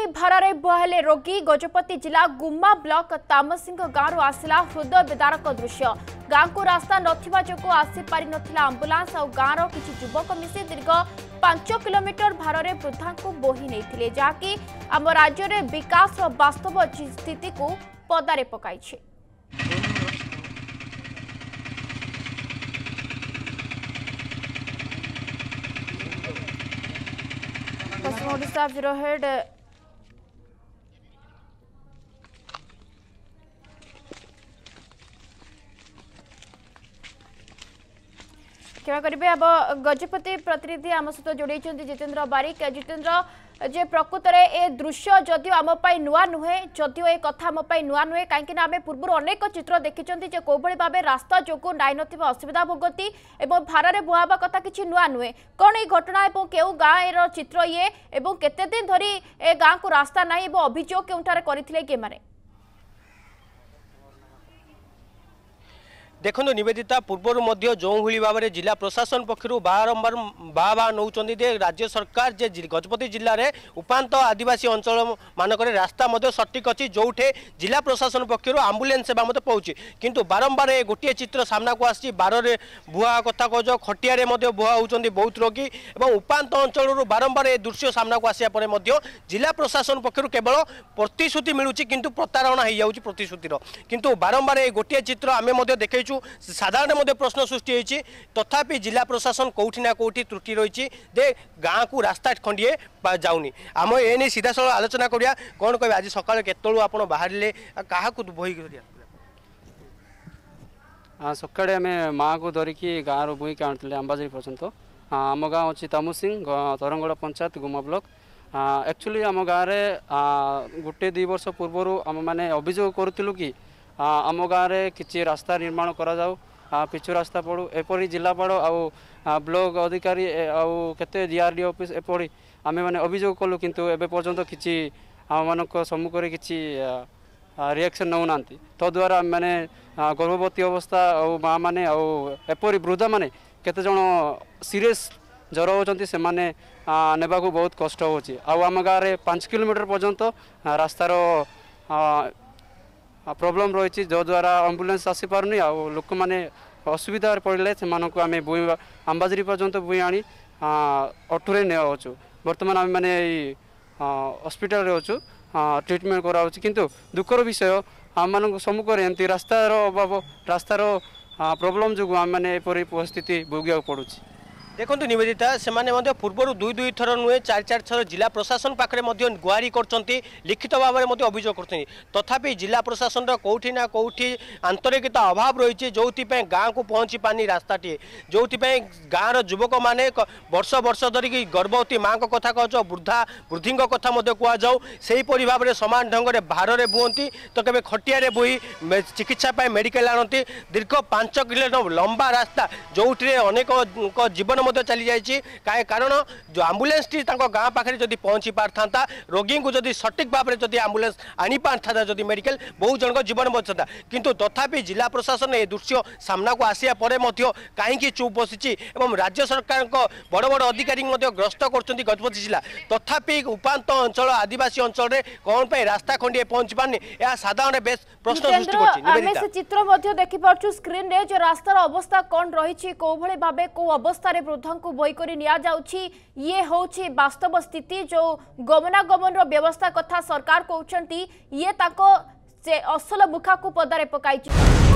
पुणी भारे बहले रोगी गजपति जिला गुम्मा ब्लक तामसिंह गांव आसला हृदय विदारक दृश्य गांव को रास्ता नगू आसीपार आंबुलांस और गांव किसी युवक मिसी दीर्घ पांच कोमीटर भारे वृद्धा को बोही नहीं जहाँकि आम राज्य में विकास बास्तव स्थित को पदारे पक हेड କ୍ଷମା କରିବେ ଆମ ଗଜପତି ପ୍ରତିନିଧି ଆମ ସହିତ ଯୋଡ଼େଇଛନ୍ତି ଜିତେନ୍ଦ୍ର ବାରିକ ଜିତେନ୍ଦ୍ର ଯେ ପ୍ରକୃତରେ ଏ ଦୃଶ୍ୟ ଯଦିଓ ଆମ ପାଇଁ ନୂଆ ନୁହେଁ ଯଦିଓ ଏ କଥା ଆମ ପାଇଁ ନୂଆ ନୁହେଁ କାହିଁକିନା ଆମେ ପୂର୍ବରୁ ଅନେକ ଚିତ୍ର ଦେଖିଛନ୍ତି ଯେ କୋଭଳି ଭାବେ ରାସ୍ତା ଯୋଗୁଁ ନାଇନଥିବା ଅସୁବିଧା ଭୋଗନ୍ତି ଏବଂ ଭାରରେ ବୁହାବା କଥା କିଛି ନୂଆ ନୁହେଁ କ'ଣ ଏଇ ଘଟଣା ଏବଂ କେଉଁ ଗାଁର ଚିତ୍ର ଇଏ ଏବଂ କେତେ ଦିନ ଧରି ଏ ଗାଁକୁ ରାସ୍ତା ନାହିଁ ଏବଂ ଅଭିଯୋଗ କେଉଁଠାରେ କରିଥିଲେ କିଏମାନେ ଦେଖନ୍ତୁ ନିବେଦିତା ପୂର୍ବରୁ ମଧ୍ୟ ଯେଉଁଭଳି ଭାବରେ ଜିଲ୍ଲା ପ୍ରଶାସନ ପକ୍ଷରୁ ବାରମ୍ବାର ବାହା ବାହା ନେଉଛନ୍ତି ଯେ ରାଜ୍ୟ ସରକାର ଯେ ଗଜପତି ଜିଲ୍ଲାରେ ଉପାନ୍ତ ଆଦିବାସୀ ଅଞ୍ଚଳମାନଙ୍କରେ ରାସ୍ତା ମଧ୍ୟ ସଠିକ୍ ଅଛି ଯେଉଁଠି ଜିଲ୍ଲା ପ୍ରଶାସନ ପକ୍ଷରୁ ଆମ୍ବୁଲାନ୍ସ ସେବା ମଧ୍ୟ ପାଉଛି କିନ୍ତୁ ବାରମ୍ବାର ଏ ଗୋଟିଏ ଚିତ୍ର ସାମ୍ନାକୁ ଆସିଛି ବାରରେ ବୁହା କଥା କହୁଛ ଖଟିଆରେ ମଧ୍ୟ ବୁହା ହେଉଛନ୍ତି ବହୁତ ରୋଗୀ ଏବଂ ଉପାନ୍ତ ଅଞ୍ଚଳରୁ ବାରମ୍ବାର ଏ ଦୃଶ୍ୟ ସାମ୍ନାକୁ ଆସିବା ପରେ ମଧ୍ୟ ଜିଲ୍ଲା ପ୍ରଶାସନ ପକ୍ଷରୁ କେବଳ ପ୍ରତିଶ୍ରୁତି ମିଳୁଛି କିନ୍ତୁ ପ୍ରତାରଣା ହୋଇଯାଉଛି ପ୍ରତିଶ୍ରୁତିର କିନ୍ତୁ ବାରମ୍ବାର ଏ ଗୋଟିଏ ଚିତ୍ର ଆମେ ମଧ୍ୟ ଦେଖାଇଛୁ দেখুছু সাধারণ মধ্যে প্রশ্ন সৃষ্টি হয়েছে তথাপি জেলা প্রশাসন কোটি না কোটি ত্রুটি রয়েছে যে গাঁকু রাস্তা খণ্ডিয়ে যাওনি আমি এ নিয়ে সিধাসল আলোচনা করা কোণ কে আজ সকালে কেতু আপনার বাহারে কাহকু বহি ସକାଳେ ଆମେ ମାଆକୁ ଧରିକି ଗାଁରୁ ବୁହିକି ଆଣୁଥିଲେ ଆମ୍ବାଜରୀ ପର୍ଯ୍ୟନ୍ତ ଆମ ଗାଁ ଅଛି ତାମୁସିଂ ତରଙ୍ଗଡ଼ ପଞ୍ଚାୟତ ଗୁମା ବ୍ଲକ ଆକ୍ଚୁଆଲି ଆମ ଗାଁରେ ଗୋଟେ ଦୁଇ ବର୍ଷ ପୂର୍ବରୁ ଆମେମାନେ ଅଭିଯୋଗ କରୁଥିଲୁ କି ଆମ ଗାଁରେ କିଛି ରାସ୍ତା ନିର୍ମାଣ କରାଯାଉ ପିଛୁ ରାସ୍ତା ପଡ଼ୁ ଏପରି ଜିଲ୍ଲାପାଳ ଆଉ ବ୍ଲକ ଅଧିକାରୀ ଆଉ କେତେ ଡି ଆର ଡି ଅଫିସ୍ ଏପରି ଆମେମାନେ ଅଭିଯୋଗ କଲୁ କିନ୍ତୁ ଏବେ ପର୍ଯ୍ୟନ୍ତ କିଛି ଆମମାନଙ୍କ ସମ୍ମୁଖରେ କିଛି ରିଆକ୍ସନ୍ ନେଉନାହାନ୍ତି ତଦ୍ୱାରା ଆମେମାନେ ଗର୍ଭବତୀ ଅବସ୍ଥା ଆଉ ମାଆମାନେ ଆଉ ଏପରି ବୃଦ୍ଧାମାନେ କେତେ ଜଣ ସିରିୟସ୍ ଜ୍ୱର ହେଉଛନ୍ତି ସେମାନେ ନେବାକୁ ବହୁତ କଷ୍ଟ ହେଉଛି ଆଉ ଆମ ଗାଁରେ ପାଞ୍ଚ କିଲୋମିଟର ପର୍ଯ୍ୟନ୍ତ ରାସ୍ତାର ପ୍ରୋବ୍ଲେମ୍ ରହିଛି ଯଦ୍ୱାରା ଆମ୍ବୁଲାନ୍ସ ଆସିପାରୁନି ଆଉ ଲୋକମାନେ ଅସୁବିଧାରେ ପଡ଼ିଲେ ସେମାନଙ୍କୁ ଆମେ ବୁଇଁ ଆମ୍ବାଜରି ପର୍ଯ୍ୟନ୍ତ ବୁଇ ଆଣି ଅଟୋରେ ନେଉଛୁ ବର୍ତ୍ତମାନ ଆମେମାନେ ଏଇ ହସ୍ପିଟାଲରେ ଅଛୁ ଟ୍ରିଟମେଣ୍ଟ କରାହେଉଛି କିନ୍ତୁ ଦୁଃଖର ବିଷୟ ଆମମାନଙ୍କ ସମ୍ମୁଖରେ ଏମିତି ରାସ୍ତାର ଅଭାବ ରାସ୍ତାର ପ୍ରୋବ୍ଲେମ୍ ଯୋଗୁଁ ଆମେମାନେ ଏପରି ପରିସ୍ଥିତି ଭୋଗିବାକୁ ପଡ଼ୁଛି দেখুন নিবেদিতা সেমানে মধ্যে পূর্বরু দুই দুই থর নুহে চারি চারি থর জেলা প্রশাসন পাখে মধ্যে গুয়ারি করছেন লিখিত ভাবে মধ্যে অভিযোগ করছেন তথাপি জেলা প্রশাসনর কোটি না কোটি আন্তরিকতা অভাব রয়েছে যেপাই গাঁকু পৌঁছি পানি রাস্তাটি যেপাই গাঁর যুবক মানে বর্ষ বর্ষ ধরিক গর্ভবতী মা কথা কচ বৃদ্ধা বৃদ্ধি কথা মধ্যে কুযাও সেইপরি ভাবে সমান ঢঙ্গে ভারে বুহতি তো কেবে খটিয়ারে বুহি চিকিৎসা মেডিকাল আনতে দীর্ঘ পাঁচ কিলোমিটর লম্বা রাস্তা যেটি অনেক জীবন ଅଭିଯାନ ମଧ୍ୟ ଚାଲିଯାଇଛି କାହିଁ କାରଣ ଯେଉଁ ଆମ୍ବୁଲାନ୍ସଟି ତାଙ୍କ ଗାଁ ପାଖରେ ଯଦି ପହଞ୍ଚି ପାରିଥାନ୍ତା ରୋଗୀଙ୍କୁ ଯଦି ସଠିକ୍ ଭାବରେ ଯଦି ଆମ୍ବୁଲାନ୍ସ ଆଣିପାରିଥାନ୍ତା ଯଦି ମେଡ଼ିକାଲ ବହୁ ଜଣଙ୍କ ଜୀବନ ବଞ୍ଚିଥାନ୍ତା କିନ୍ତୁ ତଥାପି ଜିଲ୍ଲା ପ୍ରଶାସନ ଏ ଦୃଶ୍ୟ ସାମ୍ନାକୁ ଆସିବା ପରେ ମଧ୍ୟ କାହିଁକି ଚୁପ୍ ବସିଛି ଏବଂ ରାଜ୍ୟ ସରକାରଙ୍କ ବଡ଼ ବଡ଼ ଅଧିକାରୀଙ୍କୁ ମଧ୍ୟ ଗ୍ରସ୍ତ କରୁଛନ୍ତି ଗଜପତି ଜିଲ୍ଲା ତଥାପି ଉପାନ୍ତ ଅଞ୍ଚଳ ଆଦିବାସୀ ଅଞ୍ଚଳରେ କ'ଣ ପାଇଁ ରାସ୍ତା ଖଣ୍ଡିଏ ପହଞ୍ଚି ପାରୁନି ଏହା ସାଧାରଣ ବେଶ ପ୍ରଶ୍ନ ସୃଷ୍ଟି କରୁଛି ଆମେ ଚିତ୍ର ମଧ୍ୟ ଦେଖିପାରୁଛୁ ସ୍କ୍ରିନ୍ରେ ଯେ ରାସ୍ତାର ଅବସ୍ଥା କ'ଣ ରହିଛି କେଉଁଭଳି ଭାବେ କେଉଁ ଅବସ୍ଥାରେ ବୃଦ୍ଧଙ୍କୁ ବୋଇକରି ନିଆଯାଉଛି ଇଏ ହେଉଛି ବାସ୍ତବ ସ୍ଥିତି ଯେଉଁ ଗମନାଗମନର ବ୍ୟବସ୍ଥା କଥା ସରକାର କହୁଛନ୍ତି ଇଏ ତାଙ୍କ ସେ ଅସଲ ବୁଖାକୁ ପଦାରେ ପକାଇଛି